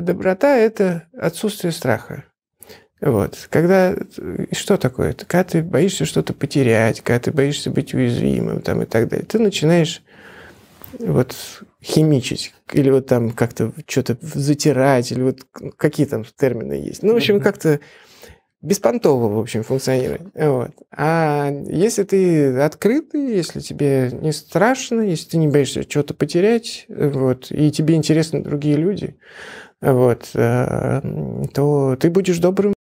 доброта – это отсутствие страха. Вот. Когда... Что такое это? Когда ты боишься что-то потерять, когда ты боишься быть уязвимым там, и так далее, ты начинаешь вот химичить или вот там как-то что-то затирать, или вот какие там термины есть. Ну, в общем, как-то беспонтово, в общем, функционировать. Вот. А если ты открытый, если тебе не страшно, если ты не боишься что то потерять, вот, и тебе интересны другие люди, вот, э, то ты будешь добрым